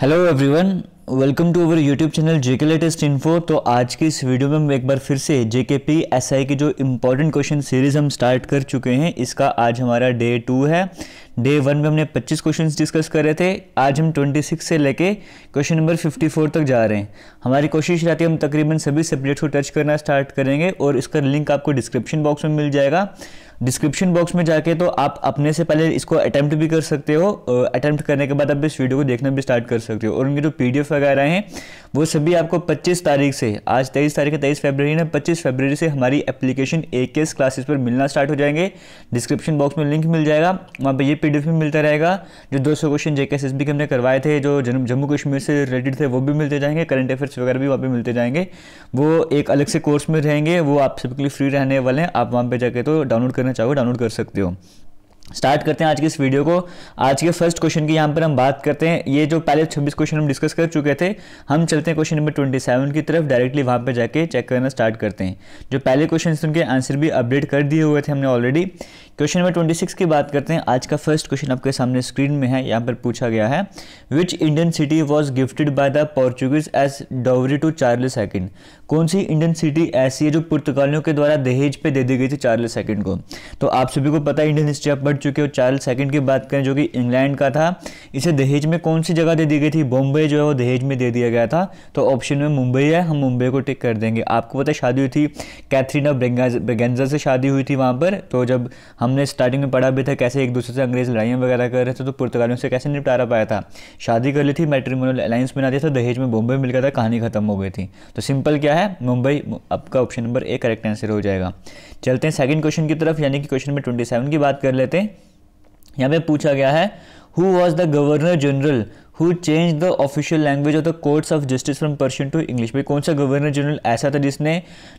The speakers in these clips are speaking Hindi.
hello everyone welcome to our YouTube channel J K latest info तो आज की इस वीडियो में हम एक बार फिर से जेके पी एस आई की जो इम्पोर्टेंट क्वेश्चन सीरीज़ हम स्टार्ट कर चुके हैं इसका आज हमारा डे टू है डे वन में हमने 25 क्वेश्चंस डिस्कस कर रहे थे आज हम 26 से लेके क्वेश्चन नंबर 54 तक जा रहे हैं हमारी कोशिश रहती है हम तकरीबन सभी सब्जेक्ट्स को टच करना स्टार्ट करेंगे और इसका लिंक आपको डिस्क्रिप्शन बॉक्स में मिल जाएगा डिस्क्रिप्शन बॉक्स में जाके तो आप अपने से पहले इसको अटैम्प्ट भी कर सकते हो अटैम्प्ट करने के बाद आप इस वीडियो को देखना भी स्टार्ट कर सकते हो और उनके जो पी वगैरह हैं वो सभी आपको पच्चीस तारीख से आज तेईस तारीख है तेईस फेबररी ना पच्चीस फेबररी से हमारी एप्लीकेशन ए के क्लासेस पर मिलना स्टार्ट हो जाएंगे डिस्क्रिप्शन बॉक्स में लिंक मिल जाएगा वहाँ पर ये पी भी मिलता रहेगा जो दो सौ question J S S B के हमने करवाए थे जो जम्मू कश्मीर से रिलेटेड थे वो भी मिलते जाएंगे करंट अफेयर्स वगैरह भी वहाँ पर मिलते जाएंगे वो एक अलग से कोर्स में रहेंगे वो आप सबके लिए फ्री रहने वाले हैं आप वहाँ पर जाके तो डाउनलोड करने करना चाहोगे डाउनलोड कर सकते हो स्टार्ट करते हैं आज के इस वीडियो को आज के फर्स्ट क्वेश्चन की यहाँ पर हम बात करते हैं ये जो पहले 26 क्वेश्चन हम डिस्कस कर चुके थे हम चलते हैं क्वेश्चन नंबर 27 की तरफ डायरेक्टली वहाँ पर जाके चेक करना स्टार्ट करते हैं जो पहले क्वेश्चन थे उनके आंसर भी अपडेट कर दिए हुए थे हमने ऑलरेडी क्वेश्चन नंबर ट्वेंटी की बात करते हैं आज का फर्स्ट क्वेश्चन आपके सामने स्क्रीन में है यहाँ पर पूछा गया है which Indian city was gifted by the Portuguese as dowry to Charles second कौन सी इंडियन सिटी ऐसी है जो पुर्तगालियों के द्वारा दहेज पे दे दी गई थी चार्ल सेकंड को तो आप सभी को पता है इंडियन हिस्ट्री आप पढ़ चुके हो चार्ल सेकंड की बात करें जो कि इंग्लैंड का था इसे दहेज में कौन सी जगह दे दी गई थी बॉम्बे जो है वो दहेज में दे दिया गया था तो ऑप्शन में मुंबई है हम मुंबई को टिक कर देंगे आपको पता है शादी हुई थी कैथरीन कैथरीना ब्रगेंजा से शादी हुई थी वहाँ पर तो जब हमने स्टार्टिंग में पढ़ा भी था कैसे एक दूसरे से अंग्रेज लड़ाइयाँ वगैरह कर रहे थे तो पुर्तगालियों से कैसे निपटारा पाया था शादी कर ली थी मेट्रीमोनल अलायंस बना दिया था दहेज में बॉम्बे मिल गया था कहानी खत्म हो गई थी तो सिंपल क्या है है मुंबई आपका option number A correct answer हो जाएगा चलते हैं सेकंड क्वेश्चन की तरफ यानी कि क्वेश्चन नंबर ट्वेंटी सेवन की बात कर लेते हैं यहाँ पे पूछा गया है who was the governor general who change the official language of the courts of justice from Persian to English भाई कौन सा गवर्नर जनरल ऐसा था जिसने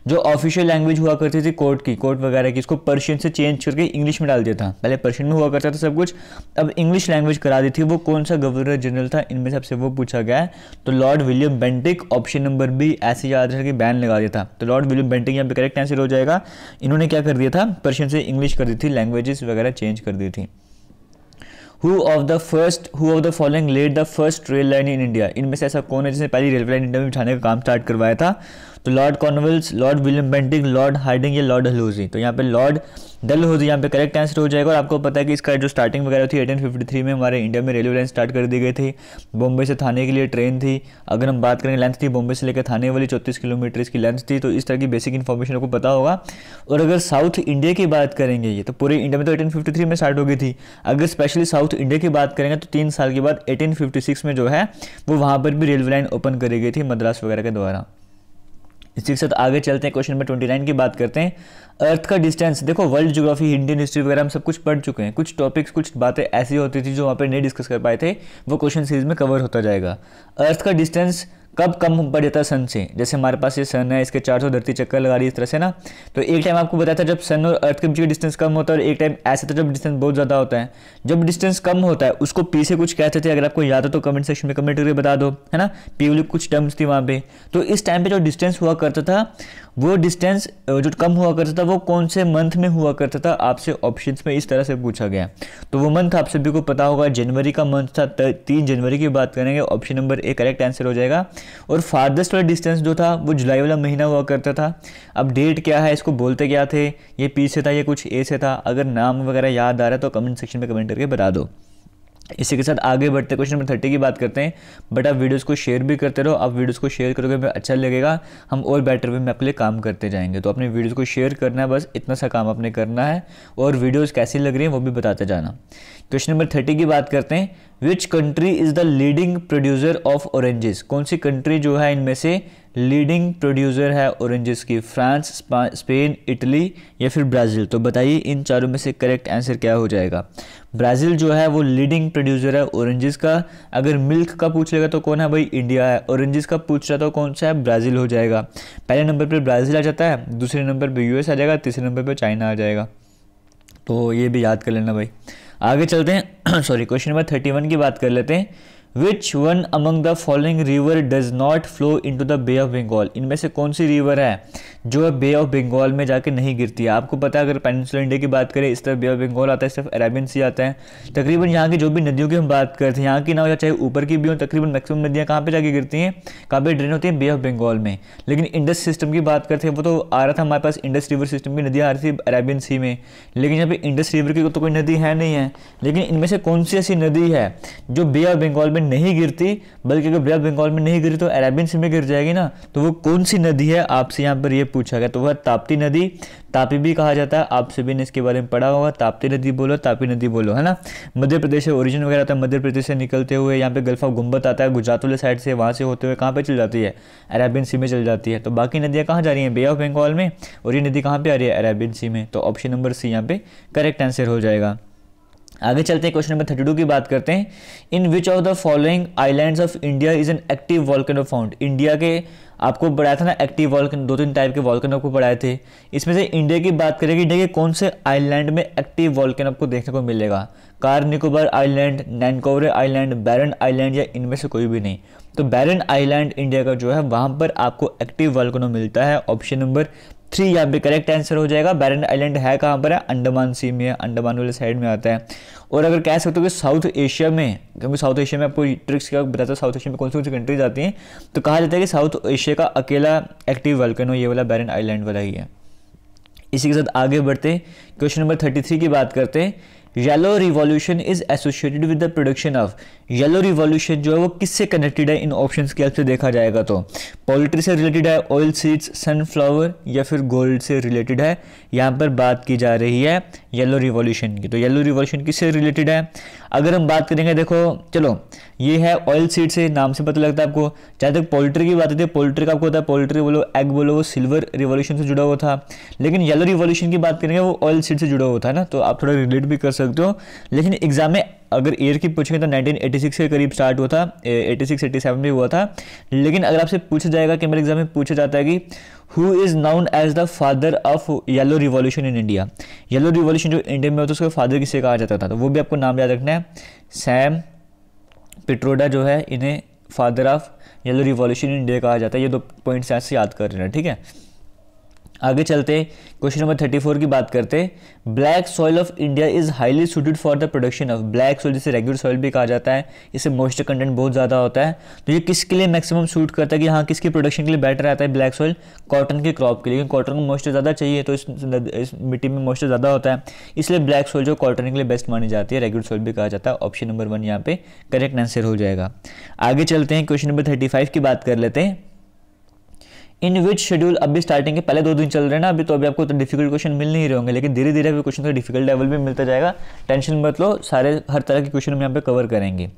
जो ऑफिशियल लैंग्वेज हुआ करती थी कोर्ट की कोर्ट वगैरह की इसको पर्शियन से चेंज करके इंग्लिश में डाल दिया था पहले पर्शियन में हुआ करता था सब कुछ अब इंग्लिश लैंग्वेज करा दी थी वो कौन सा गवर्नर जनरल था इनमें सबसे वो पूछा गया तो Lord William Bentinck option number B ऐसे याद रहे कि बैन लगा दिया था तो लॉर्ड विलियम बेंटिक यहाँ पे करेक्ट आंसर हो जाएगा इन्होंने क्या कर दिया था पर्शियन से इंग्लिश कर दी थी लैंग्वेजेस वगैरह चेंज कर दी थी who of the first who of the following led the first rail line in India इनमें से ऐसा कौन है जिसने पहली रेलवे लाइन इंडिया में बिठाने का काम स्टार्ट करवाया था तो Lord Cornwallis Lord William Bentinck Lord Hardinge या लॉर्ड हलूजी तो यहाँ पे लॉर्ड डल हो यहाँ पे करेक्ट आंसर हो जाएगा और आपको पता है कि इसका जो स्टार्टिंग वगैरह थी 1853 में हमारे इंडिया में रेलवे लाइन स्टार्ट कर दी गई थी बॉम्बे से थाने के लिए ट्रेन थी अगर हम बात करें लेंथ थी बॉम्बे से लेकर थाने वाली चौतीस किलोमीटर इसकी लेंथ थी तो इस तरह की बेसिक इन्फॉर्मेशन आपको पता होगा और अगर साउथ इंडिया की बात करेंगे ये तो पूरे इंडिया में तो एटीन में स्टार्ट हो गई थी अगर स्पेशली साउथ इंडिया की बात करेंगे तो तीन साल के बाद एटीन में जो है वो वहाँ पर भी रेलवे लाइन ओपन करी गई थी मद्रास वगैरह के द्वारा इसी के साथ आगे चलते हैं क्वेश्चन नंबर ट्वेंटी नाइन की बात करते हैं अर्थ का डिस्टेंस देखो वर्ल्ड ज्योग्राफी इंडियन हिस्ट्री वगैरह हम सब कुछ पढ़ चुके हैं कुछ टॉपिक्स कुछ बातें ऐसी होती थी जो वहाँ पर नहीं डिस्कस कर पाए थे वो क्वेश्चन सीरीज में कवर होता जाएगा अर्थ का डिस्टेंस कब कम पड़ जाता है सन से जैसे हमारे पास ये सन है इसके 400 धरती चक्कर लगा रही है इस तरह से ना तो एक टाइम आपको बताया था जब सन और अर्थ के बीच डिस्टेंस कम होता है और एक टाइम ऐसा था जब डिस्टेंस बहुत ज़्यादा होता है जब डिस्टेंस कम होता है उसको पी से कुछ कहते थे अगर आपको याद हो तो कमेंट सेक्शन में कमेंट करके बता दो है ना पी वाली कुछ टर्म्स थी वहाँ पर तो इस टाइम पर जो डिस्टेंस हुआ करता था वो डिस्टेंस जो कम हुआ करता था वो कौन से मंथ में हुआ करता था आपसे ऑप्शन में इस तरह से पूछा गया तो वो मंथ आप सभी को पता होगा जनवरी का मंथ था तीन जनवरी की बात करेंगे option number A correct answer हो जाएगा और फार्देस्ट वाला डिस्टेंस जो था वो जुलाई वाला महीना हुआ करता था अब डेट क्या है इसको बोलते क्या थे ये पी से था या कुछ ए से था अगर नाम वगैरह याद आ रहा है तो कमेंट सेक्शन में कमेंट करके बता दो इसी के साथ आगे बढ़ते क्वेश्चन नंबर थर्टी की बात करते हैं बट आप वीडियोज़ को शेयर भी करते रहो आप वीडियोज़ को शेयर करोगे हमें अच्छा लगेगा हम और बेटर वे में आपके लिए काम करते जाएंगे तो अपने वीडियोज़ को शेयर करना है बस इतना सा काम आपने करना है और वीडियोज़ कैसी लग रही हैं वो भी बताते जाना क्वेश्चन नंबर थर्टी की बात करते हैं which country is the leading producer of oranges कौन सी कंट्री जो है इनमें से लीडिंग प्रोड्यूसर है ऑरेंजेस की फ्रांस स्पेन इटली या फिर ब्राज़ील तो बताइए इन चारों में से करेक्ट आंसर क्या हो जाएगा ब्राज़ील जो है वो लीडिंग प्रोड्यूसर है औरेंजेस का अगर मिल्क का पूछ लेगा तो कौन है भाई इंडिया है औरेंजेस का पूछ रहा तो कौन सा है ब्राज़ील हो जाएगा पहले नंबर पर ब्राज़ील आ जाता है दूसरे नंबर पर यूएस आ जाएगा तीसरे नंबर पर चाइना आ जाएगा तो ये भी याद कर लेना भाई आगे चलते हैं sorry question number thirty one की बात कर लेते हैं which one among the following river does not flow into the Bay of Bengal इनमें से कौन सी रिवर है जो बे ऑफ बंगाल में जाके नहीं गिरती है आपको पता है अगर पेनसुल इंडिया की बात करें इस तरफ बे ऑफ बंगाल आता है सिर्फ अरेबियन सी आता है तकरीबन यहाँ की जो भी नदियों की हम बात करते हैं यहाँ की ना हो चाहे ऊपर की भी हो तकरीबन मैक्सिमम नदियाँ कहाँ पर जाके गिरती हैं कहाँ पर ड्रेन होती हैं बे ऑफ बंगाल में लेकिन इंडस सिस्टम की बात करते हैं वो तो आ रहा था हमारे पास इंडस रिवर सिस्टम की नदियाँ आ रही थी अरेबियन सी में लेकिन यहाँ पर इंडस रिवर की तो कोई नदी है नहीं है लेकिन इनमें से कौन सी ऐसी नदी है जो बे ऑफ बंगाल में में नहीं गिरती बल्कि अगर ब्रिया बंगाल में नहीं गिरी तो अरेबियन सी में गिर जाएगी ना तो वो कौन सी नदी है आपसे यहाँ पर ये पूछा गया तो वह ताप्ती नदी तापी भी कहा जाता है आप सभी ने इसके बारे में पढ़ा होगा ताप्ती नदी बोलो तापी नदी बोलो है ना मध्य प्रदेश से ओरिजिन वगैरह आता है मध्य प्रदेश से निकलते हुए यहाँ पे गल्फ ऑफ गुम्बत आता है गुजरात वाले साइड से वहाँ से होते हुए कहाँ पे चल जाती है अरेबियन सी में चल जाती है तो बाकी नदियाँ कहाँ जा रही हैं बे ऑफ बंगाल में और ये नदी कहाँ पर आ रही है अरेबियन सी में तो ऑप्शन नंबर सी यहाँ पे करेक्ट आंसर हो जाएगा आगे चलते हैं क्वेश्चन नंबर थर्टी टू की बात करते हैं in which of the following islands of India is an active volcano found India के आपको बढ़ाया था ना एक्टिव वॉल्कन दो तीन टाइप के वॉल्कन आपको बढ़ाए थे इसमें से इंडिया की बात करें कि इंडिया के कौन से आइलैंड में एक्टिव वॉल्कन आपको देखने को मिलेगा Car Nicobar island Nancowry island Barren island या इनमें से कोई भी नहीं तो बैरन आइलैंड इंडिया का जो है वहाँ पर आपको एक्टिव वॉल्कनो मिलता है ऑप्शन नंबर थ्री यहाँ पे करेक्ट आंसर हो जाएगा बैरन आइलैंड है कहाँ पर है अंडमान सी में अंडमान वाले साइड में आता है और अगर कह सकते हो कि साउथ एशिया में क्योंकि साउथ एशिया में आपको ट्रिक्स क्या बताता हूँ साउथ एशिया में कौन सी कौन सी कंट्रीज आती हैं तो कहा जाता है कि साउथ एशिया का अकेला एक्टिव हो ये वाला बैरन आइलैंड वाला ही है इसी के साथ आगे बढ़ते क्वेश्चन नंबर थर्टी थ्री की बात करते हैं yellow revolution is associated with the production of yellow revolution जो है वो किससे कनेक्टेड है इन ऑप्शन की हेल्प से देखा जाएगा तो पोल्ट्री से रिलेटेड है ऑयल सीड्स सनफ्लावर या फिर गोल्ड से रिलेटेड है यहाँ पर बात की जा रही है येलो रिवॉल्यूशन की तो येलो रिवॉल्यूशन किससे रिलेटेड है अगर हम बात करेंगे देखो चलो ये है ऑयल सीड से नाम से पता लगता है आपको जहाँ तक पोल्ट्री की बात होती है पोल्ट्री का आपको होता है पोल्ट्री बोलो एग बोलो वो सिल्वर रिवॉल्यूशन से जुड़ा हुआ था लेकिन येलो रिवॉल्यूशन की बात करेंगे वो ऑयल सीड से जुड़ा हुआ था ना तो आप थोड़ा रिलेट भी कर सकते हो लेकिन एग्जाम में अगर ईयर की पूछेंगे तो 1986 के करीब स्टार्ट हुआ था 86 87 भी हुआ था लेकिन अगर आपसे पूछा जाएगा कि मेरे एग्जाम में पूछा जाता है कि who is known as the father of yellow revolution in India yellow revolution जो इंडिया में होता है उसका फादर किसे कहा जाता था तो वो भी आपको नाम याद रखना है सैम पिट्रोडा जो है इन्हें father of yellow revolution in India कहा जाता है ये दो पॉइंट्स ऐसे याद कर रहे हैं ठीक है आगे चलते क्वेश्चन नंबर थर्टी फोर की बात करते हैं black soil of India is highly suited for the production of black soil जिसे रेगुलर सॉइल भी कहा जाता है इसे मॉइस्चर कंटेंट बहुत ज़्यादा होता है तो ये किसके लिए मैक्सिमम सूट करता है कि हाँ किसकी प्रोडक्शन के लिए बेटर आता है ब्लैक सॉइल कॉटन के क्रॉप के लिए क्योंकि कॉटन को मॉइस्चर ज़्यादा चाहिए तो इस, इस मिट्टी में मॉइस्चर ज़्यादा होता है इसलिए ब्लैक सॉइल जो कॉटन के लिए बेस्ट मानी जाती है रेगुलर सॉइल भी कहा जाता है ऑप्शन नंबर वन यहाँ पे करेक्ट आंसर हो जाएगा आगे चलते हैं क्वेश्चन नंबर थर्टी फाइव की बात कर लेते हैं इन विच शेड्यूल अभी स्टार्टिंग के पहले दो दिन चल रहे हैं ना अभी तो अभी आपको तो डिफिकल्ट क्वेश्चन मिल नहीं रहे होंगे लेकिन धीरे धीरे अभी क्वेश्चन तो डिफिकल्ट लेवल में मिलता जाएगा टेंशन मत लो सारे हर तरह के क्वेश्चन हम यहाँ पे कवर करेंगे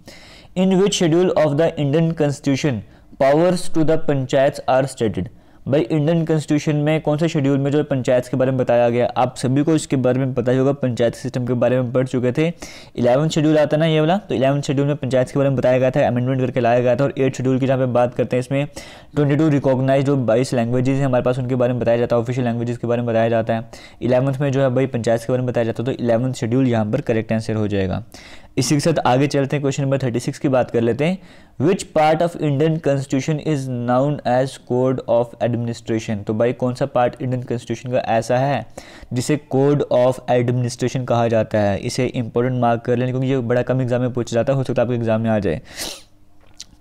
in which schedule of the Indian constitution powers to the panchayat are stated भाई इंडियन कॉन्स्टिट्यूशन में कौन से शेड्यूल में जो पंचायत के बारे में बताया गया आप सभी को इसके बारे में पता ही होगा पंचायत सिस्टम के बारे में पढ़ चुके थे इलेवन शेड्यूल आता ना ये वाला तो इलेवन शेड्यूल में पंचायत के बारे में बताया गया था अमेंडमेंट करके लाया गया था और एट शेड्यूल की जहाँ पे बात करते हैं इसमें ट्वेंटी टू रिकॉग्नाइज जो बाईस लैंग्वेजेज हैं हमारे पास उनके बारे में बताया जाता है ऑफिशियल लैंग्वेजेस के बारे में बताया जाता है इलेवंथ में जो है भाई पंचायत के बारे में बताया जाता है तो इलेवंथ शेड्यूल यहाँ पर करेक्ट आंसर हो जाएगा इसी के साथ आगे चलते हैं क्वेश्चन नंबर थर्टी सिक्स की बात कर लेते हैं which part of Indian constitution is known as code of administration तो भाई कौन सा पार्ट इंडियन कॉन्स्टिट्यूशन का ऐसा है जिसे कोड ऑफ एडमिनिस्ट्रेशन कहा जाता है इसे इंपॉर्टेंट मार्क कर लेने क्योंकि ये बड़ा कम एग्जाम में पूछा जाता है हो सकता है आपके एग्जाम में आ जाए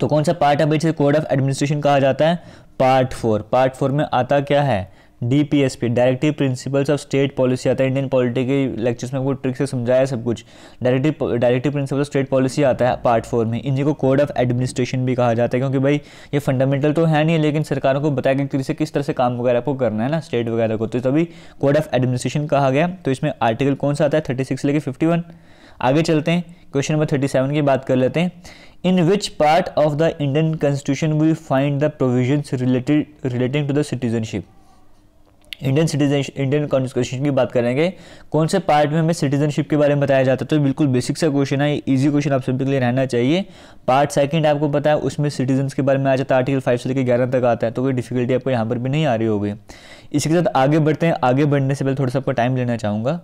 तो कौन सा पार्ट है भाई जिसे कोड ऑफ एडमिनिस्ट्रेशन कहा जाता है पार्ट फोर पार्ट फोर में आता क्या है DPSP directive principles of state policy आता है इंडियन पॉलिटी के लेक्चर्स में आपको ट्रिक से समझाया सब कुछ directive directive principle of state policy आता है पार्ट फोर में इन्हीं को कोड ऑफ एडमिनिस्ट्रेशन भी कहा जाता है क्योंकि भाई ये फंडामेंटल तो है नहीं लेकिन सरकारों को बताया गया कि किस तरह से काम वगैरह को करना है ना स्टेट वगैरह को तो तभी कोड ऑफ एडमिनिस्ट्रेशन कहा गया तो इसमें आर्टिकल कौन सा आता है थर्टी सिक्स लेके फिफ्टी वन आगे चलते हैं क्वेश्चन नंबर थर्टी सेवन की बात कर लेते हैं in which part of the Indian constitution we find the provision related relating to the citizenship Indian citizen Indian constitution की बात करेंगे कौन से पार्ट में हमें सिटीजनशिप के बारे में बताया जाता है तो बिल्कुल बेसिक सा क्वेश्चन है इजी क्वेश्चन आप सभी के लिए रहना चाहिए पार्ट सेकंड आपको पता है उसमें सिटीजन के बारे में आ जाता है आर्टिकल फाइव से लेकर ग्यारह तक आता है तो कोई डिफिकल्टी आपको यहाँ पर भी नहीं आ रही होगी इसके साथ आगे बढ़ते हैं आगे बढ़ने से पहले थोड़ा सा आपको टाइम लेना चाहूँगा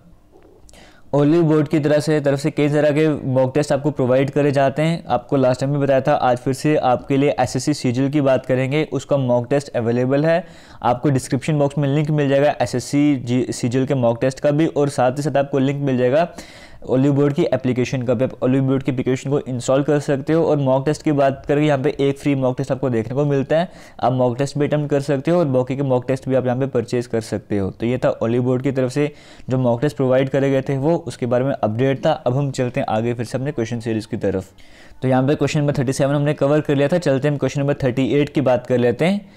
ओलिव बोर्ड की तरह से तरफ से कई तरह के मॉक टेस्ट आपको प्रोवाइड करे जाते हैं आपको लास्ट टाइम भी बताया था आज फिर से आपके लिए एस एस सी की बात करेंगे उसका मॉक टेस्ट अवेलेबल है आपको डिस्क्रिप्शन बॉक्स में लिंक मिल जाएगा एस एस सी के मॉक टेस्ट का भी और साथ ही साथ आपको लिंक मिल जाएगा ओली बोर्ड की एप्लीकेशन का भी आप ओलिव बोर्ड की एप्लीकेशन को इंस्टॉल कर सकते हो और मॉक टेस्ट की बात करें यहाँ पे एक फ्री मॉक टेस्ट आपको देखने को मिलता है आप मॉक टेस्ट भी अटैम्प्ट कर सकते हो और बाकी के मॉक टेस्ट भी आप यहाँ पे परचेज कर सकते हो तो ये था ओलिव बोर्ड की तरफ से जो मॉक टेस्ट प्रोवाइड करे गए थे वो उसके बारे में अपडेट था अब हम चलते हैं आगे फिर से अपने क्वेश्चन सीरीज़ की तरफ तो यहाँ पर क्वेश्चन नंबर थर्टी हमने कवर कर लिया था चलते हम क्वेश्चन नंबर थर्टी की बात कर लेते हैं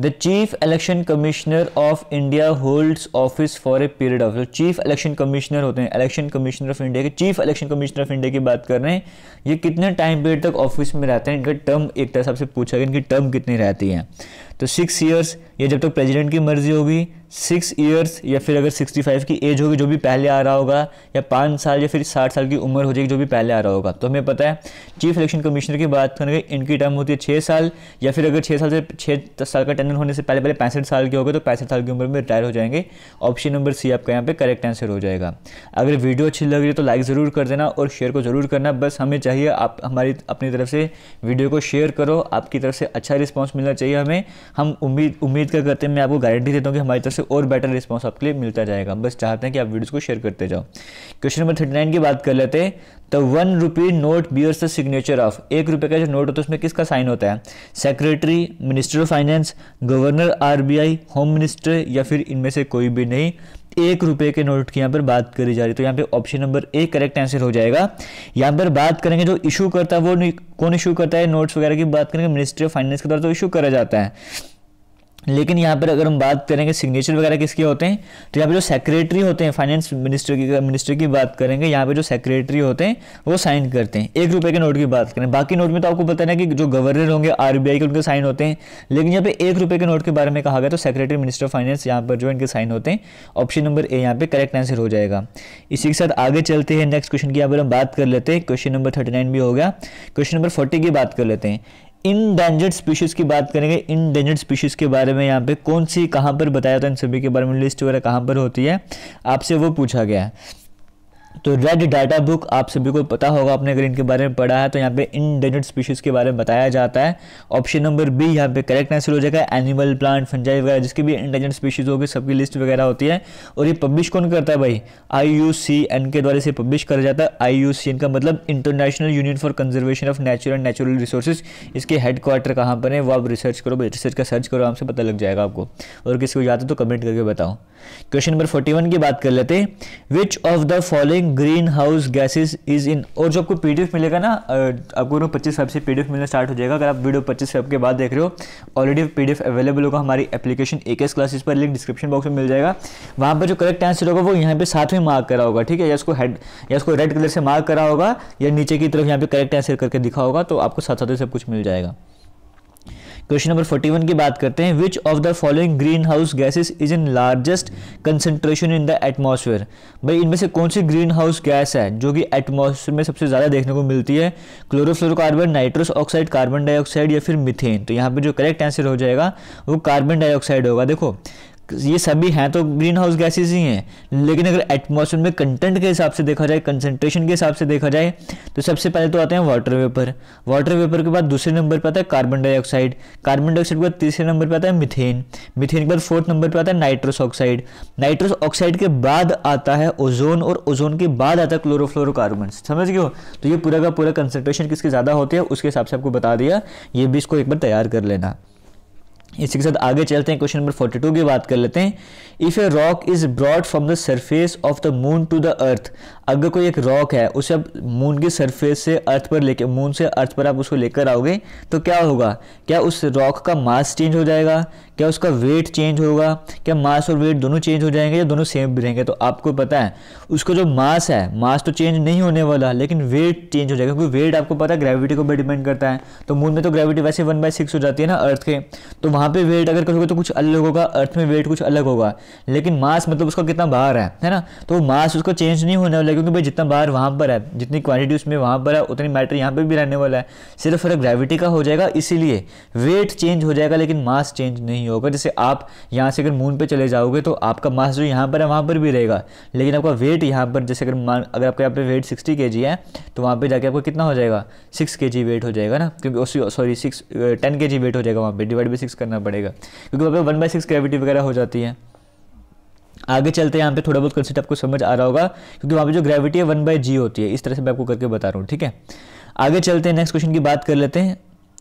the chief election commissioner of India holds office for a period of chief election commissioner होते हैं इलेक्शन कमिश्नर ऑफ इंडिया के chief election commissioner of India की बात कर रहे हैं ये कितने टाइम पीरियड तक ऑफिस में रहते हैं इनका टर्म एक तरह से आपसे पूछा गया इनकी टर्म कितनी रहती है तो सिक्स ईयर्स या जब तक तो प्रेसिडेंट की मर्जी होगी सिक्स ईयर्स या फिर अगर सिक्सटी फाइव की एज होगी जो भी पहले आ रहा होगा या पाँच साल या फिर साठ साल की उम्र हो जाएगी जो भी पहले आ रहा होगा तो हमें पता है चीफ इलेक्शन कमिश्नर की बात करेंगे तो इनकी टर्म होती है छः साल या फिर अगर छः साल से छः साल का टेंडर होने से पहले पहले पैंसठ साल के हो गए तो पैंसठ साल की उम्र में रिटायर हो जाएंगे ऑप्शन नंबर सी आपका यहाँ पर करेक्ट आंसर हो जाएगा अगर वीडियो अच्छी लग रही है तो लाइक ज़रूर कर देना और शेयर को ज़रूर करना बस हमें चाहिए आप हमारी अपनी तरफ से वीडियो को शेयर करो आपकी तरफ से अच्छा रिस्पॉन्स मिलना चाहिए हमें हम उम्मीद उम्मीद क्या करते हैं मैं आपको गारंटी देता हूँ कि हमारी तरफ से और बेटर रिस्पॉन्स आपके लिए मिलता जाएगा बस चाहते हैं कि आप वीडियोज़ को शेयर करते जाओ क्वेश्चन नंबर थर्टी की बात कर लेते हैं the one rupee note bears the signature of एक रुपए का जो नोट होता है उसमें किसका साइन होता है secretary minister of finance governor RBI home minister या फिर इनमें से कोई भी नहीं एक रुपए के नोट की यहाँ पर बात करी जा रही है तो यहाँ पे option number A correct answer हो जाएगा यहाँ पर बात करेंगे जो इशू करता है वो कौन इशू करता है नोट्स वगैरह की बात करेंगे मिनिस्ट्री ऑफ फाइनेंस के द्वारा तो इशू करा जाता है लेकिन यहाँ पर अगर हम बात करेंगे सिग्नेचर वगैरह किसके होते हैं तो यहाँ पे जो सेक्रेटरी होते हैं फाइनेंस मिनिस्टर की मिनिस्टर की बात करेंगे यहाँ पे जो सेक्रेटरी होते हैं वो साइन करते हैं एक रुपए के नोट की बात करें बाकी नोट में तो आपको पता है कि जो गवर्नर होंगे आरबीआई के उनके साइन होते हैं लेकिन यहाँ पे एक रुपये के नोट के बारे में कहा गया तो सेक्रेटरी मिनिस्टर फाइनेंस यहाँ पर जो इनके साइन होते हैं ऑप्शन नंबर ए यहाँ पे करेक्ट आंसर हो जाएगा इसी के साथ आगे चलते हैं नेक्स्ट क्वेश्चन की यहाँ पर हम बात कर लेते हैं क्वेश्चन नंबर थर्टी भी हो गया क्वेश्चन नंबर फोर्टी की बात कर लेते हैं इनडेंजर्ड स्पीशीज़ की बात करेंगे इनडेंजर्ड स्पीशीज़ के बारे में यहाँ पे कौन सी कहाँ पर बताया था इन सभी के बारे में लिस्ट वगैरह कहाँ पर होती है आपसे वो पूछा गया है तो रेड डाटा बुक आप सभी को पता होगा आपने अगर इनके बारे में पढ़ा है तो यहाँ पे इनडेंजर्ड स्पीशीज़ के बारे में बताया जाता है ऑप्शन नंबर बी यहाँ पे करेक्ट आंसर हो जाएगा एनिमल प्लांट फंजाई वगैरह जिसकी भी इंडेजेंट स्पीशीज़ होगी सबकी लिस्ट वगैरह होती है और ये पब्लिश कौन करता है भाई आई के द्वारा इसे पब्लिश करा जाता है आई का मतलब international union for conservation of natural and natural resources इसके हेड क्वार्टर कहाँ पर है वो आप रिसर्च करो भाई रिसर्च का सर्च करो आपसे पता लग जाएगा आपको और किसी को याद है तो कमेंट करके बताओ क्वेश्चन नंबर फोर्टी की बात कर लेते which of the following reducing greenhouse gases is in और जो आपको पी मिलेगा ना आपको पच्चीस सब से पी मिलना स्टार्ट हो जाएगा अगर आप वीडियो पच्चीस सब के बाद देख रहे हो ऑलरेडी पी अवेलेबल होगा हमारी एप्लीकेशन ए क्लासेस पर लिंक डिस्क्रिप्शन बॉक्स में मिल जाएगा वहाँ पर जो करेक्ट आंसर होगा वो यहाँ पे साथ में मार्क करा होगा ठीक है या उसको हेड या उसको रेड कलर से मार्क करा होगा या नीचे की तरफ यहाँ पे करेक्ट आंसर करके दिखा होगा तो आपको साथ साथ ही सब कुछ मिल जाएगा क्वेश्चन नंबर 41 की बात करते हैं which of the following greenhouse gases is in largest concentration in the atmosphere भाई इनमें से कौन सी ग्रीन हाउस गैस है जो कि एटमोसफेयर में सबसे ज़्यादा देखने को मिलती है chlorofluorocarbon nitrous oxide carbon dioxide या फिर मिथेन तो यहाँ पर जो करेक्ट आंसर हो जाएगा वो कार्बन डाइऑक्साइड होगा देखो ये सभी हैं तो ग्रीन हाउस गैसेज ही हैं लेकिन अगर एटमोसफेयर में कंटेंट के हिसाब से देखा जाए कंसनट्रेशन के हिसाब से देखा जाए तो सबसे पहले तो आते हैं वाटर वेपर वाटर वेपर के बाद दूसरे नंबर पर आता है कार्बन डाइऑक्साइड कार्बन डाइऑक्साइड के बाद तीसरे नंबर पर आता है मिथेन मिथेन के बाद फोर्थ नंबर पर आता है नाइट्रोस ऑक्साइड नाइट्रोस ऑक्साइड के बाद आता है ओजोन और ओजोन के बाद आता है क्लोरोफ्लोरोकार्बन समझ गए तो ये पूरा का पूरा कंसनट्रेशन किसके ज़्यादा होते हैं उसके हिसाब से आपको बता दिया ये भी इसको एक बार तैयार कर लेना इसी के साथ आगे चलते हैं क्वेश्चन नंबर 42 की बात कर लेते हैं if a rock is brought from the surface of the moon to the earth अगर कोई एक रॉक है उसे आप मून की सरफेस से अर्थ पर लेके मून से अर्थ पर आप उसको लेकर आओगे तो क्या होगा क्या उस रॉक का मास चेंज हो जाएगा क्या उसका वेट चेंज होगा क्या मास और वेट दोनों चेंज हो जाएंगे या दोनों सेम भी रहेंगे तो आपको पता है उसका जो मास है मास तो चेंज नहीं होने वाला लेकिन वेट चेंज हो जाएगा क्योंकि वेट आपको पता है ग्रेविटी के ऊपर डिपेंड करता है तो मून में तो ग्रेविटी वैसे वन बाई सिक्स हो जाती है ना अर्थ के तो वहाँ पर वेट अगर करोगे तो कुछ अलग होगा अर्थ में वेट कुछ अलग होगा लेकिन मास मतलब उसका कितना बाहर है है ना तो मास उसका चेंज नहीं होने वाला क्योंकि भाई जितना बाहर वहाँ पर है जितनी क्वान्टिटी उसमें वहाँ पर है उतनी मैटर यहाँ पर भी रहने वाला है सिर्फ फर्क ग्रेविटी का हो जाएगा इसीलिए वेट चेंज हो जाएगा लेकिन मास चेंज नहीं होगा जैसे आप यहाँ से अगर मून पर चले जाओगे तो आपका मास जो यहाँ पर है वहाँ पर भी रहेगा लेकिन आपका वेट यहाँ पर जैसे अगर मान अगर आपका यहाँ पर वेट सिक्सटी के है तो वहाँ पर जाके आपका कितना हो जाएगा सिक्स के वेट हो जाएगा ना क्योंकि सॉरी सिक्स टेन के वेट हो जाएगा वहाँ पर डिवाइड बाई सिक्स करना पड़ेगा क्योंकि वहाँ पर वन बाई सिक्स ग्रेविटी वगैरह हो जाती है आगे चलते हैं यहाँ पे थोड़ा बहुत कंसेप्ट आपको समझ आ रहा होगा क्योंकि वहाँ पे जो ग्रेविटी है वन बाई जी होती है इस तरह से मैं आपको करके बता रहा हूँ ठीक है आगे चलते हैं नेक्स्ट क्वेश्चन की बात कर लेते हैं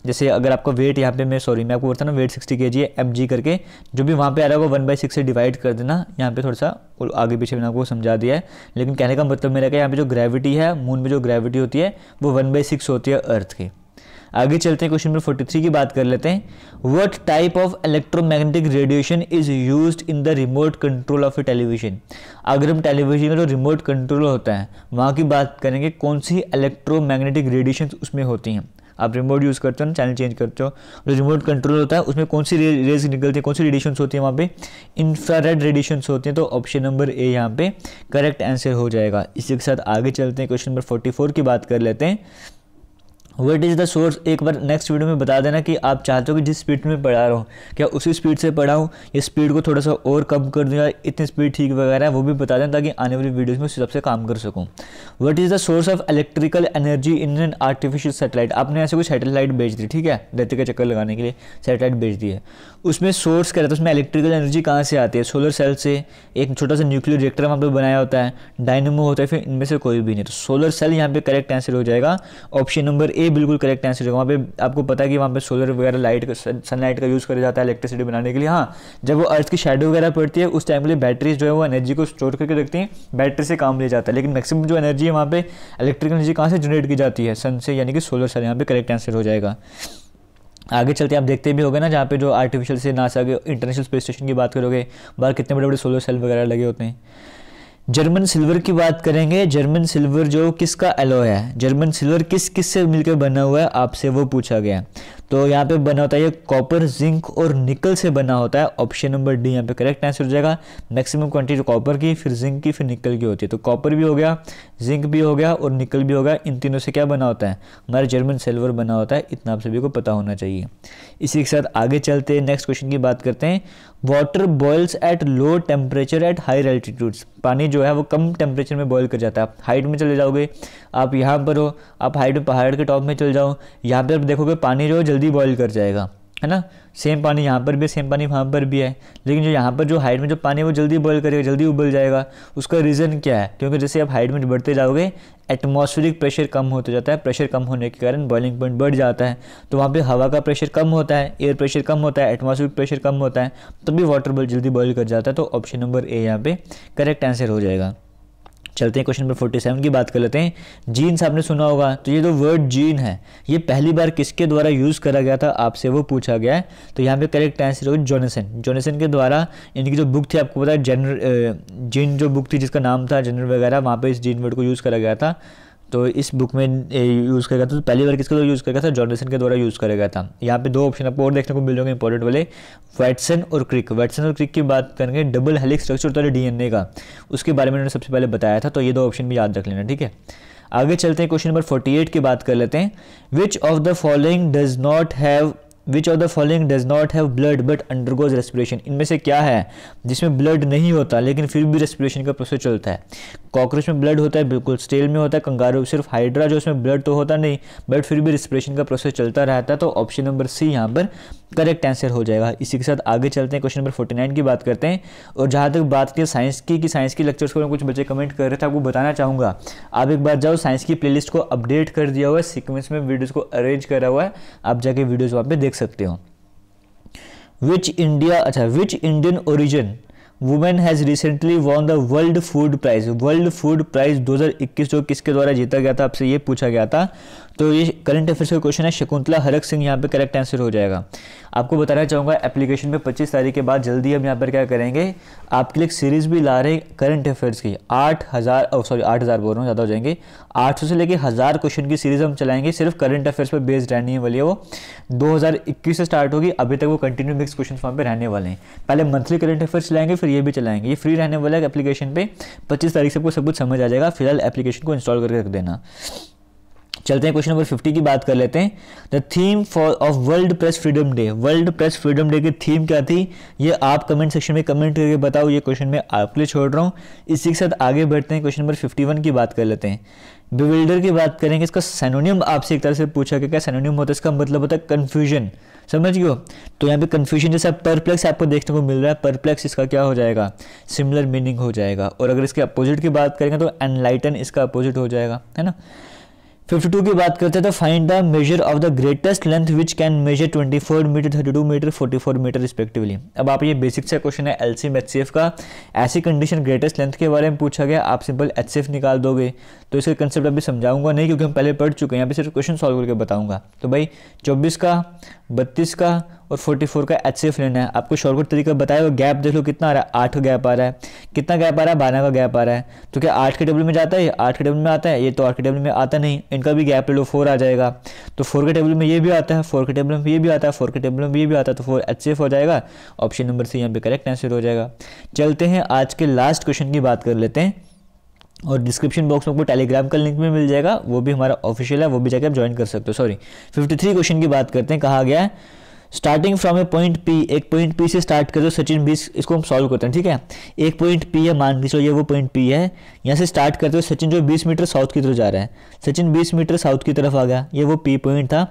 जैसे अगर आपका वेट यहाँ पे मैं सॉरी मैं आपको बोलता ना वेट सिक्सटी के जी है एम जी करके जो भी वहाँ पे आ रहा होगा वन बाई सिक्स से डिवाइड कर देना यहाँ पे थोड़ा सा और आगे पीछे मैंने आपको समझा दिया है लेकिन कहने का मतलब मेरा क्या यहाँ पे जो ग्रेविटी है मून में जो ग्रेविटी होती है वो वन बाई सिक्स होती है अर्थ की आगे चलते हैं क्वेश्चन नंबर 43 की बात कर लेते हैं what type of electromagnetic radiation is used in the remote control of a television अगर हम टेलीविजन का जो रिमोट कंट्रोल होता है वहाँ की बात करेंगे कौन सी इलेक्ट्रोमैग्नेटिक रेडिएशन उसमें होती हैं आप रिमोट यूज़ करते हो चैनल चेंज करते हो जो रिमोट कंट्रोल होता है उसमें कौन सी रेज निकलती है कौन सी रेडिएशन होती है वहाँ पे इंफ्रारेड रेडिएशन होती हैं तो ऑप्शन नंबर ए यहाँ पे करेक्ट आंसर हो जाएगा इसी के साथ आगे चलते हैं क्वेश्चन नंबर 44 की बात कर लेते हैं वेट इज़ द सोर्स एक बार नेक्स्ट वीडियो में बता देना कि आप चाहते हो कि जिस स्पीड में पढ़ा रहा हूँ क्या उसी स्पीड से पढ़ाऊँ या स्पीड को थोड़ा सा और कम कर दूँ या इतनी स्पीड ठीक वगैरह है वो भी बता दें ताकि आने वाली वीडियोज़ में उस हिसाब से काम कर सकूँ what is the source of electrical energy in an artificial satellite आपने ऐसे कोई सेटेलाइट भेज दी ठीक है धरती का चक्कर लगाने के लिए सेटेलाइट भेज दी है उसमें सोर्स क्या रहता है उसमें इलेक्ट्रिकल एनर्जी कहाँ से आती है सोलर सेल से एक छोटा सा न्यूक्लियर रिएक्टर वहाँ पर बनाया होता है डायनमो होता है फिर इनमें से कोई भी नहीं तो सोलर सेल यहाँ पर करेक्ट आंसर हो जाएगा ऑप्शन नंबर ए ये बिल्कुल करेक्ट आंसर होगा वहाँ पे आपको पता है कि वहाँ पे सोलर वगैरह लाइट सनलाइट का यूज़ करा जाता है इलेक्ट्रिसिटी बनाने के लिए हाँ जब वो अर्थ की शेडो वगैरह पड़ती है उस टाइम के लिए बैटरीज जो है वो एनर्जी को स्टोर करके रखती हैं बैटरी से काम लिया जाता है लेकिन मैक्सिमम जो एनर्जी है वहाँ पर इलेक्ट्रिक एनर्जी कहाँ से जनरेट की जाती है सन से यानी कि सोलर से यहाँ पर करेक्ट आंसर हो जाएगा आगे चलते आप देखते भी होगा ना जहाँ पे जो आर्टिफिशियल से नासा के इंटरनेशनल स्पेस स्टेशन की बात करोगे बाहर कितने बड़े बड़े सोलर सेल वगैरह लगे होते हैं जर्मन सिल्वर की बात करेंगे जर्मन सिल्वर जो किसका एलो है जर्मन सिल्वर किस किस से मिलकर बना हुआ है आपसे वो पूछा गया तो यहाँ पे बना होता है ये कॉपर जिंक और निकल से बना होता है ऑप्शन नंबर डी यहाँ पे करेक्ट आंसर हो जाएगा मैक्सिमम क्वांटिटी कॉपर की फिर जिंक की फिर निकल की होती है तो कॉपर भी हो गया जिंक भी हो गया और निकल भी हो गया इन तीनों से क्या बना होता है हमारा जर्मन सिल्वर बना होता है इतना आप सभी को पता होना चाहिए इसी के साथ आगे चलते हैं नेक्स्ट क्वेश्चन की बात करते हैं water boils at low temperature at high altitudes पानी जो है वो कम टेम्परेचर में बॉयल कर जाता है हाइट में चले जाओगे आप यहाँ पर हो आप हाइट पहाड़ के टॉप में चले जाओ यहाँ पर आप देखोगे पानी जो है जल्दी बॉयल कर जाएगा है ना सेम पानी यहाँ पर भी है सेम पानी वहाँ पर भी है लेकिन जो यहाँ पर जो हाइट में जो पानी है वो जल्दी बॉयल करेगा जल्दी उबल जाएगा उसका रीज़न क्या है क्योंकि जैसे आप हाइट में बढ़ते जाओगे एटमॉस्फेरिक प्रेशर कम होता जाता है प्रेशर कम होने के कारण बॉइलिंग पॉइंट बढ़ जाता है तो वहाँ पर हवा का प्रेशर कम होता है एयर प्रेशर कम होता है एटमॉस्फेरिक प्रेशर कम होता है तभी वाटर बॉल जल्दी बॉयल कर जाता है तो ऑप्शन नंबर ए यहाँ पर करेक्ट आंसर हो जाएगा चलते हैं क्वेश्चन नंबर फोर्टी सेवन की बात कर लेते हैं जीन्स आपने सुना होगा तो ये जो वर्ड जीन है ये पहली बार किसके द्वारा यूज़ करा गया था आपसे वो पूछा गया है तो यहाँ पे करेक्ट आंसर होगा जोनेसन जोनेसन के द्वारा इनकी जो बुक थी आपको पता है जनर जीन जो बुक थी जिसका नाम था जनरल वगैरह वहाँ पर इस जीन वर्ड को यूज़ करा गया था तो इस बुक में यूज़ करेगा तो पहली बार किसके द्वारा यूज़ करेगा था जॉनसन के द्वारा यूज़ करेगा था यहाँ पे दो ऑप्शन आपको और देखने को मिल जाएंगे इंपॉर्टेंट वाले वैटसन और क्रिक वैटसन और क्रिक की बात करेंगे डबल हेलिक स्ट्रक्चर होता है डीएनए का उसके बारे में उन्होंने सबसे पहले बताया था तो ये दो ऑप्शन भी याद रख लेना ठीक है आगे चलते हैं क्वेश्चन नंबर फोर्टी एट की बात कर लेते हैं which of the following does not have which of the following does not have blood but undergoes respiration इनमें से क्या है जिसमें ब्लड नहीं होता लेकिन फिर भी रेस्पिरेशन का प्रोसेस चलता है कॉकरोच में ब्लड होता है बिल्कुल स्टेल में होता है कंगारू सिर्फ हाइड्रा जो उसमें ब्लड तो होता नहीं बट फिर भी रिस्परेशन का प्रोसेस चलता रहता है तो ऑप्शन नंबर सी यहाँ पर करेक्ट आंसर हो जाएगा इसी के साथ आगे चलते हैं क्वेश्चन नंबर फोर्टी नाइन की बात करते हैं और जहाँ तक बात की साइंस की कि साइंस की लेक्चर्स को कुछ बच्चे कमेंट कर रहे थे आपको बताना चाहूँगा आप एक बार जाओ साइंस की प्ले को अपडेट कर दिया हुआ है सिक्वेंस में वीडियोज़ को अरेंज करा हुआ है आप जाके वीडियोज़ वहाँ पर देख सकते हो विच इंडिया अच्छा which Indian origin women has recently won the world food prize world food prize 2021 जो किसके द्वारा जीता गया था आपसे ये पूछा गया था तो ये करंट अफेयर्स का क्वेश्चन है शकुंतला हरक सिंह यहाँ पे करेक्ट आंसर हो जाएगा आपको बताना चाहूँगा एप्लीकेशन में 25 तारीख के बाद जल्दी हम यहाँ पर क्या करेंगे आपके लिए सीरीज़ भी ला रहे हैं करंट अफेयर्स की आठ हज़ार सॉरी oh, आठ हज़ार बोल रहा हूँ ज़्यादा हो जाएंगे आठ से लेके हज़ार क्वेश्चन की सीरीज़ हम चलाएंगे सिर्फ करंट अफेयर्स पर बेस्ड रहने वाली है वो 2021 से स्टार्ट होगी अभी तक वो कंटिन्यू मिक्स क्वेश्चन फॉर्म पर रहने वाले हैं पहले मंथली करंट अफेयर्स चलाएंगे फिर ये भी चलाएंगे ये फ्री रहने वाला है एप्लीकेशन पर पच्चीस तारीख से आपको सब कुछ समझ आ जाएगा फिलहाल एप्लीकेशन को इंस्टॉल करके रख देना चलते हैं क्वेश्चन नंबर 50 की बात कर लेते हैं the theme for of world press freedom day world press freedom day की थीम क्या थी ये आप कमेंट सेक्शन में कमेंट करके बताओ ये क्वेश्चन मैं आपके लिए छोड़ रहा हूँ इसी के साथ आगे बढ़ते हैं क्वेश्चन नंबर 51 की बात कर लेते हैं बिविल्डर की बात करेंगे इसका सेनोनियम आपसे एक तरह से पूछा कि क्या सेनोनियम होता है इसका मतलब होता है कन्फ्यूजन समझ गयो तो यहाँ पे कन्फ्यूजन जैसा परप्लेक्स आपको देखने को मिल रहा है परप्लेक्स इसका क्या हो जाएगा सिमिलर मीनिंग हो जाएगा और अगर इसके अपोजिट की बात करेंगे तो एनलाइटन इसका अपोजिट हो जाएगा है ना फिफ्टी टू की बात करते हैं तो find the measure of the greatest length which can measure twenty four metre thirty two metre forty four metre respectively अब आप ये बेसिक सा क्वेश्चन है L C H C F का ऐसी कंडीशन ग्रेटेस्ट लेंथ के बारे में पूछा गया आप सिंपल एच सी एफ निकाल दोगे तो इसका कंसेप्ट अभी समझाऊंगा नहीं क्योंकि हम पहले पढ़ चुके हैं यहाँ पे सिर्फ क्वेश्चन सॉल्व करके बताऊंगा तो भाई चौबीस का बत्तीस का और 44 का एच सी एफ लेना है आपको शॉर्टकट तरीका बताया हुआ गैप देख लो कितना आ रहा है आठ का गैप आ रहा है कितना गैप आ रहा है बारह का गैप आ रहा है तो क्या आठ के टेबल में जाता है आठ के टेबल में आता है ये तो आठ के टेबल में आता नहीं इनका भी गैप ले लो फोर आ जाएगा तो फोर के टेबल में ये भी आता है फोर के टेबल में ये भी आता है फोर के टेबल में ये भी आता है तो फोर एच हो जाएगा ऑप्शन नंबर सी यहाँ पर करेक्ट आंसर हो जाएगा चलते हैं आज के लास्ट क्वेश्चन की बात कर लेते हैं और डिस्क्रिप्शन बॉक्स में आपको टेलीग्राम का लिंक भी मिल जाएगा वो भी हमारा ऑफिशियल है वो भी जाके आप ज्वाइन कर सकते हो सॉरी 53 क्वेश्चन की बात करते हैं कहा गया है starting from a point P एक पॉइंट पी से स्टार्ट करो सचिन बीस इसको हम सॉल्व करते हैं ठीक है एक पॉइंट पी है मान के ये वो पॉइंट पी है यहाँ से स्टार्ट करते हुए सचिन जो बीस मीटर साउथ की तरफ जा रहा है सचिन बीस मीटर साउथ की तरफ आ गया ये वो पी पॉइंट था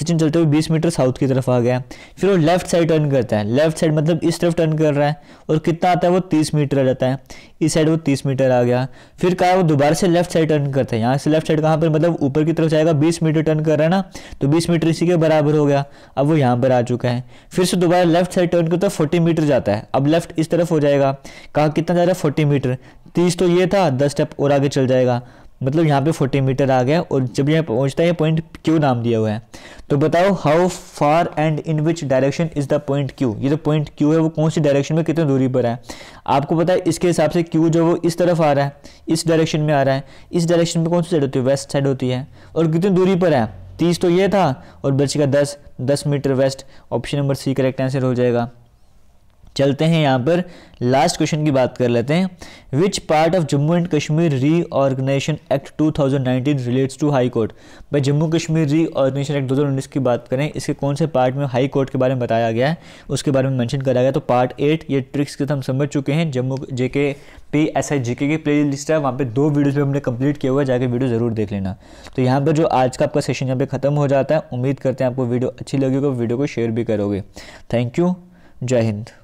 सचिन चलते हुए बीस मीटर साउथ की तरफ आ गया फिर वो लेफ्ट साइड टर्न करता है लेफ्ट साइड मतलब इस तरफ टर्न कर रहा है और कितना आता है वो तीस मीटर आ जाता है इस साइड वो तीस मीटर आ गया फिर कहा वो दोबारा से लेफ्ट साइड टर्न करता है यहाँ से लेफ्ट साइड कहाँ पर मतलब ऊपर की तरफ जाएगा बीस मीटर टर्न कर रहा है ना तो बीस मीटर इसी के बराबर हो गया अब वो यहाँ पर आ आ चुका है फिर से दोबारा लेफ्ट साइड टर्न करता है 40 मीटर जाता है अब लेफ्ट इस तरफ हो जाएगा कहा कितना जा रहा है 40 मीटर 30 तो ये था 10 स्टेप और आगे चल जाएगा मतलब यहाँ पे 40 मीटर आ गया और जब यहाँ पहुँचता है पॉइंट क्यू नाम दिया हुआ है तो बताओ how far and in which direction is the point Q ये जो पॉइंट क्यू है वो कौन सी डायरेक्शन में कितनी दूरी पर है आपको पता है इसके हिसाब से क्यू जो वो इस तरफ आ रहा है इस डायरेक्शन में आ रहा है इस डायरेक्शन में कौन सी साइड होती है वेस्ट साइड होती है और कितनी दूरी पर है तीस तो ये था और बचेगा दस दस metre west option number C correct answer हो जाएगा चलते हैं यहाँ पर लास्ट क्वेश्चन की बात कर लेते हैं which part of Jammu and Kashmir reorganisation act 2019 relates to high court भाई जम्मू कश्मीर री रीऑर्गेनाइजेशन एक्ट 2019 की बात करें इसके कौन से पार्ट में हाई कोर्ट के बारे में बताया गया है उसके बारे में मेंशन करा गया तो पार्ट एट ये ट्रिक्स के हम समझ चुके हैं जम्मू जे के पी एस आई जी के की प्ले लिस्ट है वहाँ पर दो वीडियोज़ भी हमने कंप्लीट किया हुआ है जाकर वीडियो ज़रूर देख लेना तो यहाँ पर जो आज का आपका सेशन यहाँ पर ख़त्म हो जाता है उम्मीद करते हैं आपको वीडियो अच्छी लगेगी वीडियो को शेयर भी करोगे थैंक यू जय हिंद